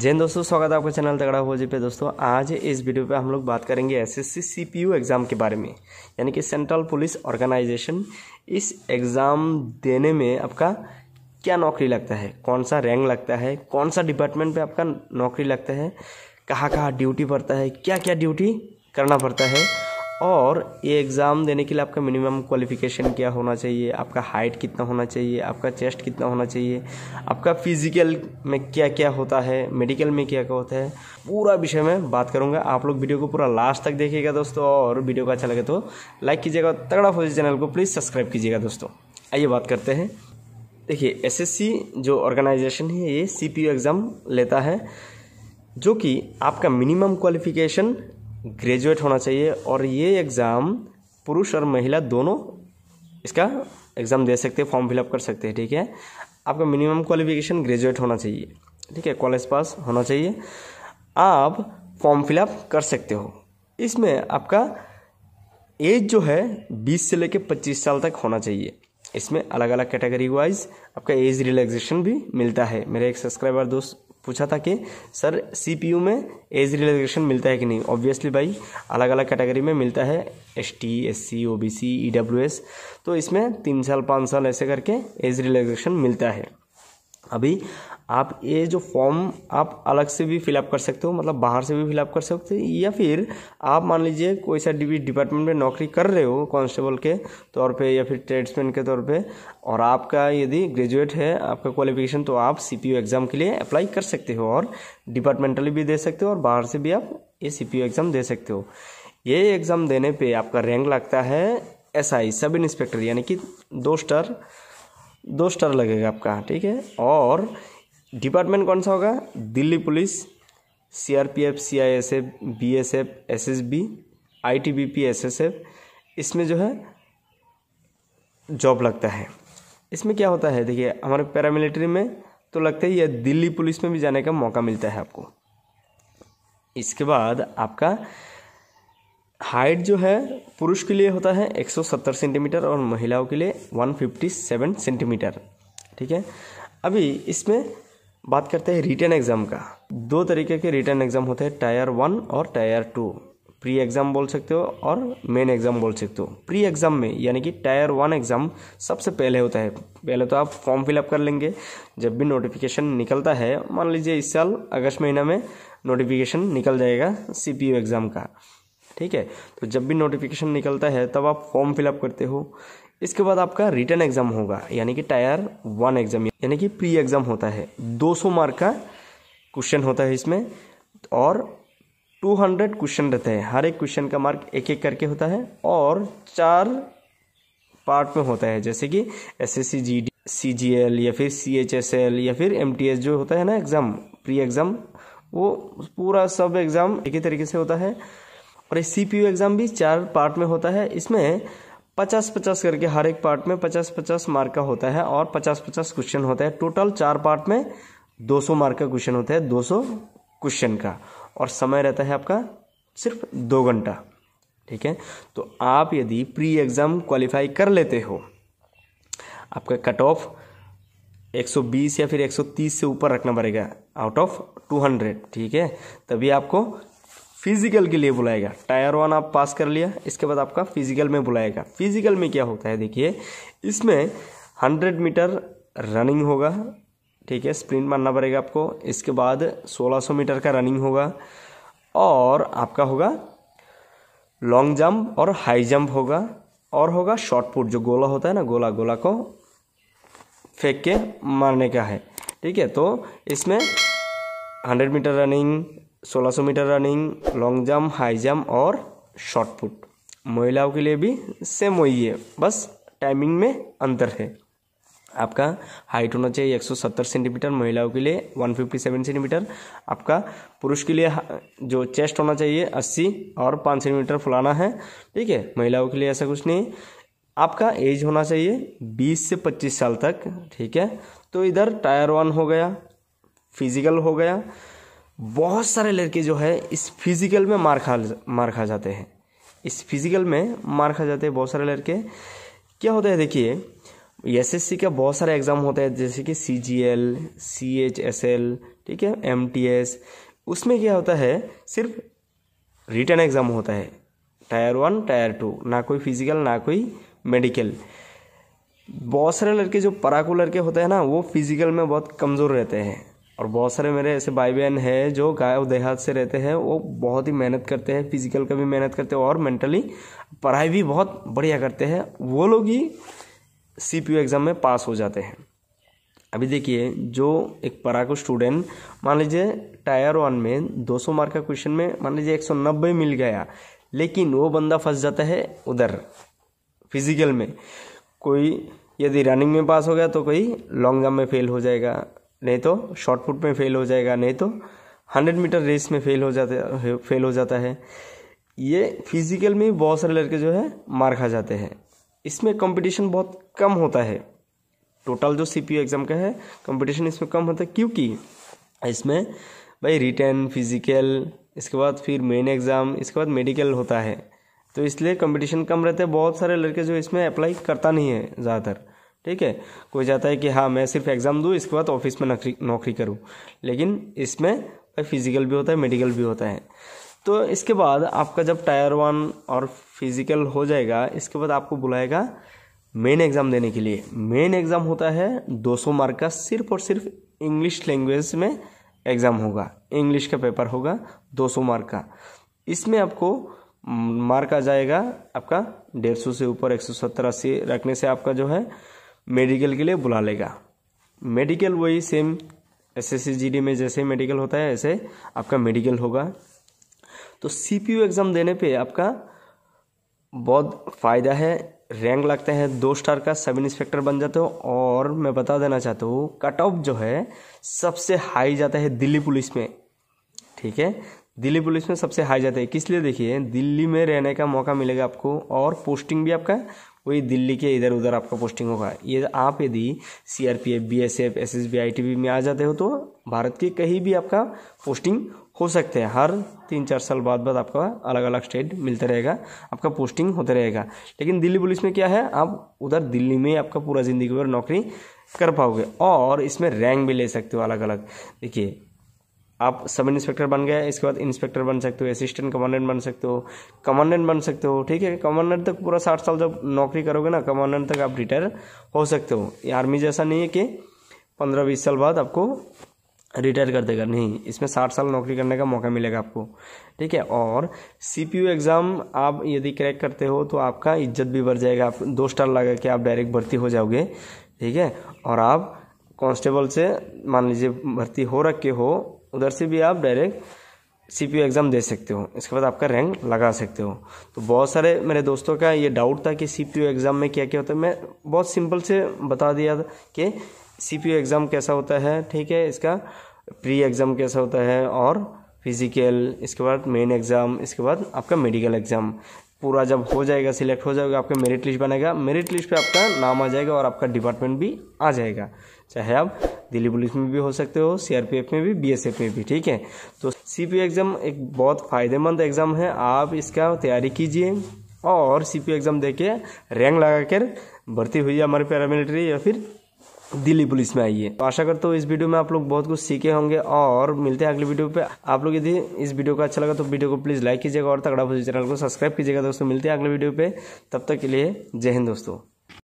जैन दोस्तों स्वागत है आपका चैनल तगड़ा हो जी पे दोस्तों आज इस वीडियो पे हम लोग बात करेंगे एसएससी सीपीयू एग्ज़ाम के बारे में यानी कि सेंट्रल पुलिस ऑर्गेनाइजेशन इस एग्ज़ाम देने में आपका क्या नौकरी लगता है कौन सा रैंक लगता है कौन सा डिपार्टमेंट पे आपका नौकरी लगता है कहाँ कहाँ ड्यूटी पड़ता है क्या क्या ड्यूटी करना पड़ता है और ये एग्ज़ाम देने के लिए आपका मिनिमम क्वालिफिकेशन क्या होना चाहिए आपका हाइट कितना होना चाहिए आपका चेस्ट कितना होना चाहिए आपका फिजिकल में क्या क्या होता है मेडिकल में क्या क्या होता है पूरा विषय में बात करूंगा आप लोग वीडियो को पूरा लास्ट तक देखिएगा दोस्तों और वीडियो को अच्छा लगे तो लाइक कीजिएगा तगड़ा फौजी चैनल को प्लीज़ सब्सक्राइब कीजिएगा दोस्तों आइए बात करते हैं देखिए एस जो ऑर्गेनाइजेशन है ये सी एग्ज़ाम लेता है जो कि आपका मिनिमम क्वालिफिकेशन ग्रेजुएट होना चाहिए और ये एग्ज़ाम पुरुष और महिला दोनों इसका एग्ज़ाम दे सकते हैं फॉर्म फिलअप कर सकते हैं ठीक है आपका मिनिमम क्वालिफिकेशन ग्रेजुएट होना चाहिए ठीक है कॉलेज पास होना चाहिए आप फॉर्म फिलअप कर सकते हो इसमें आपका एज जो है 20 से लेकर 25 साल तक होना चाहिए इसमें अलग अलग कैटेगरी वाइज आपका एज रिलैक्सेशन भी मिलता है मेरे एक सब्सक्राइबर दोस्त पूछा था कि सर सीपीयू में एज रिलैक्सेशन मिलता है कि नहीं ऑब्वियसली भाई अलग अलग कैटेगरी में मिलता है S T S C O B C E W S तो इसमें तीन साल पाँच साल ऐसे करके एज रिलैक्सेशन मिलता है अभी आप ये जो फॉर्म आप अलग से भी फिलअप कर सकते हो मतलब बाहर से भी फिलअप कर सकते हो या फिर आप मान लीजिए कोई सा डिवी डिपार्टमेंट में नौकरी कर रहे हो कांस्टेबल के तौर पे या फिर ट्रेड्समैन के तौर पे और आपका यदि ग्रेजुएट है आपका क्वालिफिकेशन तो आप सी एग्ज़ाम के लिए अप्लाई कर सकते हो और डिपार्टमेंटली भी दे सकते हो और बाहर से भी आप ये सी एग्ज़ाम दे सकते हो ये एग्ज़ाम देने पर आपका रैंक लगता है एस आई सब इंस्पेक्टर यानी कि दो स्टार दो स्टार लगेगा आपका ठीक है और डिपार्टमेंट कौन सा होगा Delhi police C R P F C I S F B S F S S B I T B P S S F इसमें जो है जॉब लगता है इसमें क्या होता है देखिए हमारे पैरामिलिट्री में तो लगता है यह दिल्ली पुलिस में भी जाने का मौका मिलता है आपको इसके बाद आपका हाइट जो है पुरुष के लिए होता है 170 सेंटीमीटर और महिलाओं के लिए 157 सेंटीमीटर ठीक है अभी इसमें बात करते हैं रिटर्न एग्जाम का दो तरीके के रिटर्न एग्जाम होते हैं टायर वन और टायर टू प्री एग्जाम बोल सकते हो और मेन एग्जाम बोल सकते हो प्री एग्जाम में यानी कि टायर वन एग्जाम सबसे पहले होता है पहले तो आप फॉर्म फिलअप कर लेंगे जब भी नोटिफिकेशन निकलता है मान लीजिए इस साल अगस्त महीना में नोटिफिकेशन निकल जाएगा सी एग्ज़ाम का ठीक है तो जब भी नोटिफिकेशन निकलता है तब आप फॉर्म फिलअप करते हो इसके बाद आपका रिटर्न एग्जाम होगा यानी कि टायर वन एग्जाम यानी कि प्री एग्जाम होता है 200 मार्क का क्वेश्चन होता है इसमें और 200 क्वेश्चन रहते हैं हर एक क्वेश्चन का मार्क एक एक करके होता है और चार पार्ट में होता है जैसे कि S S C G D C G L या फिर सी एच एस एल या फिर एम टी एस जो होता है ना एग्ज़ाम प्री एग्ज़ाम वो पूरा सब एग्ज़ाम एक ही तरीके से होता है और सी पी यू एग्ज़ाम भी चार पार्ट में होता है इसमें पचास पचास करके हर एक पार्ट में पचास पचास मार्क का होता है और पचास पचास क्वेश्चन होता है टोटल चार पार्ट में दो सौ मार्क का क्वेश्चन होता है दो सौ क्वेश्चन का और समय रहता है आपका सिर्फ दो घंटा ठीक है तो आप यदि प्री एग्ज़ाम क्वालिफाई कर लेते हो आपका कट ऑफ 120 या फिर 130 से ऊपर रखना पड़ेगा आउट ऑफ 200 ठीक है तभी आपको फिजिकल के लिए बुलाएगा टायर वन आप पास कर लिया इसके बाद आपका फिजिकल में बुलाएगा फिजिकल में क्या होता है देखिए इसमें हंड्रेड मीटर रनिंग होगा ठीक है स्प्रिंट मारना पड़ेगा आपको इसके बाद 1600 मीटर का रनिंग होगा और आपका होगा लॉन्ग जंप और हाई जंप होगा और होगा शॉर्ट पुट जो गोला होता है ना गोला गोला को फेंक के मारने का है ठीक है तो इसमें हंड्रेड मीटर रनिंग सौ metre running long jump high jump और शॉर्ट पुट महिलाओं के लिए भी सेम वही है बस टाइमिंग में अंतर है आपका हाइट होना चाहिए 170 सेंटीमीटर महिलाओं के लिए 157 सेंटीमीटर आपका पुरुष के लिए जो चेस्ट होना चाहिए 80 और 5 सेंटीमीटर फुलाना है ठीक है महिलाओं के लिए ऐसा कुछ नहीं आपका एज होना चाहिए 20 से 25 साल तक ठीक है तो इधर टायर वन हो गया फिजिकल हो गया बहुत सारे लड़के जो है इस फिजिकल में मार खा मार खा जाते हैं इस फिजिकल में मार खा जाते हैं बहुत सारे लड़के क्या होता है देखिए एस एस सी का बहुत सारे एग्ज़ाम होता है जैसे कि C G L C H S L ठीक है एम टी एस उसमें क्या होता है सिर्फ रिटर्न एग्ज़ाम होता है टायर वन टायर टू ना कोई फिजिकल ना कोई मेडिकल बहुत सारे लड़के जो पराकू लड़के होते हैं ना वो फिजिकल में बहुत कमज़ोर रहते हैं और बहुत सारे मेरे ऐसे भाई बहन हैं जो और देहात से रहते हैं वो बहुत ही मेहनत करते हैं फिजिकल का भी मेहनत करते हैं और मेंटली पढ़ाई भी बहुत बढ़िया करते हैं वो लोग ही सी पी एग्ज़ाम में पास हो जाते हैं अभी देखिए जो एक पराको स्टूडेंट मान लीजिए टायर वन में 200 मार्क का क्वेश्चन में मान लीजिए 190 मिल गया लेकिन वो बंदा फंस जाता है उधर फिजिकल में कोई यदि रनिंग में पास हो गया तो कोई लॉन्ग जम्प में फेल हो जाएगा नहीं तो शॉर्टपुट में फेल हो जाएगा नहीं तो हंड्रेड मीटर रेस में फेल हो जाते फेल हो जाता है ये फिजिकल में बहुत सारे लड़के जो है मार खा जाते हैं इसमें कंपटीशन बहुत कम होता है टोटल जो सी एग्ज़ाम का है कंपटीशन इसमें कम होता है क्योंकि इसमें भाई रिटर्न फिजिकल इसके बाद फिर मेन एग्ज़ाम इसके बाद मेडिकल होता है तो इसलिए कंपटीशन कम रहते हैं बहुत सारे लड़के जो इसमें अप्लाई करता नहीं है ज़्यादातर ठीक है कोई चाहता है कि हाँ मैं सिर्फ एग्ज़ाम दूँ इसके बाद ऑफिस में नौकरी नौकरी करूँ लेकिन इसमें भाई फिजिकल भी होता है मेडिकल भी होता है तो इसके बाद आपका जब टायर वन और फिजिकल हो जाएगा इसके बाद आपको बुलाएगा मेन एग्ज़ाम देने के लिए मेन एग्ज़ाम होता है 200 मार्क का सिर्फ और सिर्फ इंग्लिश लैंग्वेज में एग्ज़ाम होगा इंग्लिश का पेपर होगा 200 मार्क का इसमें आपको मार्क आ जाएगा आपका डेढ़ सौ से ऊपर एक सौ सत्तर अस्सी रखने से आपका जो है मेडिकल के लिए बुला लेगा मेडिकल वही सेम एस एस सी में जैसे मेडिकल होता है ऐसे आपका मेडिकल होगा तो सी एग्ज़ाम देने पे आपका बहुत फ़ायदा है रैंक लगता है दो स्टार का सब इंस्पेक्टर बन जाते हो और मैं बता देना चाहता हूँ कट ऑफ जो है सबसे हाई जाता है दिल्ली पुलिस में ठीक है दिल्ली पुलिस में सबसे हाई जाता है किस लिए देखिए दिल्ली में रहने का मौका मिलेगा आपको और पोस्टिंग भी आपका वही दिल्ली के इधर उधर आपका पोस्टिंग होगा ये आप यदि C R P F B S F S S B I T B में आ जाते हो तो भारत के कहीं भी आपका पोस्टिंग हो सकते हैं हर तीन चार साल बाद बाद आपका अलग अलग स्टेट मिलता रहेगा आपका पोस्टिंग होता रहेगा लेकिन दिल्ली पुलिस में क्या है आप उधर दिल्ली में आपका पूरा ज़िंदगी भर नौकरी कर पाओगे और इसमें रैंक भी ले सकते हो अलग अलग देखिए आप सब इंस्पेक्टर बन गए इसके बाद इंस्पेक्टर बन सकते हो असिस्टेंट कमांडेंट बन सकते हो कमांडेंट बन सकते हो ठीक है कमांडेंट तक पूरा साठ साल जब नौकरी करोगे ना कमांडेंट तक आप रिटायर हो सकते हो आर्मी जैसा नहीं है कि पंद्रह बीस साल बाद आपको रिटायर कर देगा नहीं इसमें साठ साल नौकरी करने का मौका मिलेगा आपको ठीक है और सी पी यू एग्ज़ाम आप यदि क्रैक करते हो तो आपका इज्जत भी बढ़ जाएगा आप दो स्टार लगा के आप डायरेक्ट भर्ती हो जाओगे ठीक है और आप कांस्टेबल से मान लीजिए भर्ती हो रखे हो उधर से भी आप डायरेक्ट सी पी एग्ज़ाम दे सकते हो इसके बाद आपका रैंक लगा सकते हो तो बहुत सारे मेरे दोस्तों का ये डाउट था कि सी पी एग्ज़ाम में क्या क्या होता है मैं बहुत सिंपल से बता दिया था कि सी पी एग्ज़ाम कैसा होता है ठीक है इसका प्री एग्ज़ाम कैसा होता है और फिजिकल इसके बाद मेन एग्ज़ाम इसके बाद आपका मेडिकल एग्ज़ाम पूरा जब हो जाएगा सिलेक्ट हो जाएगा आपका मेरिट लिस्ट बनेगा मेरिट लिस्ट पे आपका नाम आ जाएगा और आपका डिपार्टमेंट भी आ जाएगा चाहे आप दिल्ली पुलिस में भी हो सकते हो सीआरपीएफ में भी बीएसएफ में भी ठीक है तो सीपीओ एग्ज़ाम एक बहुत फ़ायदेमंद एग्ज़ाम है आप इसका तैयारी कीजिए और सीपीओ एग्ज़ाम दे के रैंक लगा कर भर्ती हुई हमारे पैरामिलिट्री या फिर दिल्ली पुलिस में आई है तो आशा करता हूँ इस वीडियो में आप लोग बहुत कुछ सीखे होंगे और मिलते हैं अगले वीडियो पे आप लोग यदि इस वीडियो को अच्छा लगा तो वीडियो को प्लीज़ लाइक कीजिएगा और तगड़ा भोजी चैनल को सब्सक्राइब कीजिएगा दोस्तों मिलते हैं अगले वीडियो पे तब तक के लिए जय हिंद दोस्तों